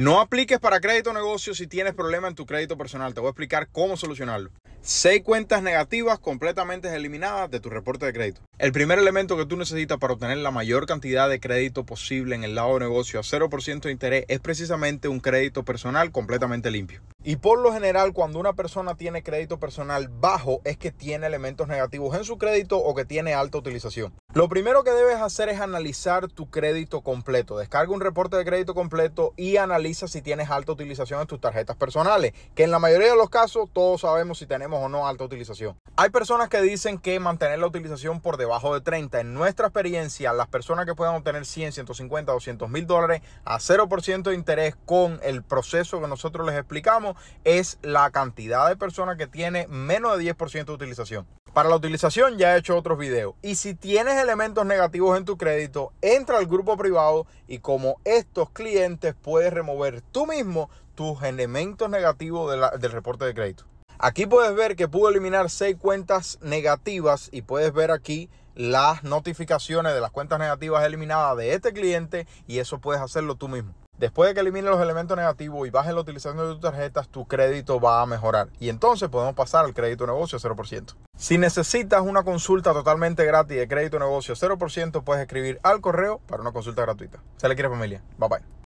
No apliques para crédito negocio si tienes problema en tu crédito personal. Te voy a explicar cómo solucionarlo. Seis cuentas negativas completamente eliminadas de tu reporte de crédito. El primer elemento que tú necesitas para obtener la mayor cantidad de crédito posible en el lado de negocio a 0% de interés es precisamente un crédito personal completamente limpio. Y por lo general, cuando una persona tiene crédito personal bajo, es que tiene elementos negativos en su crédito o que tiene alta utilización. Lo primero que debes hacer es analizar tu crédito completo. Descarga un reporte de crédito completo y analiza si tienes alta utilización en tus tarjetas personales, que en la mayoría de los casos todos sabemos si tenemos o no alta utilización. Hay personas que dicen que mantener la utilización por debajo de 30. En nuestra experiencia, las personas que puedan obtener 100, 150, 200 mil dólares a 0% de interés con el proceso que nosotros les explicamos, es la cantidad de personas que tiene menos de 10% de utilización. Para la utilización ya he hecho otros videos. Y si tienes elementos negativos en tu crédito, entra al grupo privado y como estos clientes puedes remover tú mismo tus elementos negativos del reporte de crédito. Aquí puedes ver que pude eliminar 6 cuentas negativas y puedes ver aquí las notificaciones de las cuentas negativas eliminadas de este cliente y eso puedes hacerlo tú mismo. Después de que elimine los elementos negativos y bajes la utilización de tus tarjetas, tu crédito va a mejorar. Y entonces podemos pasar al crédito negocio 0%. Si necesitas una consulta totalmente gratis de crédito negocio 0%, puedes escribir al correo para una consulta gratuita. Se le quiere familia. Bye bye.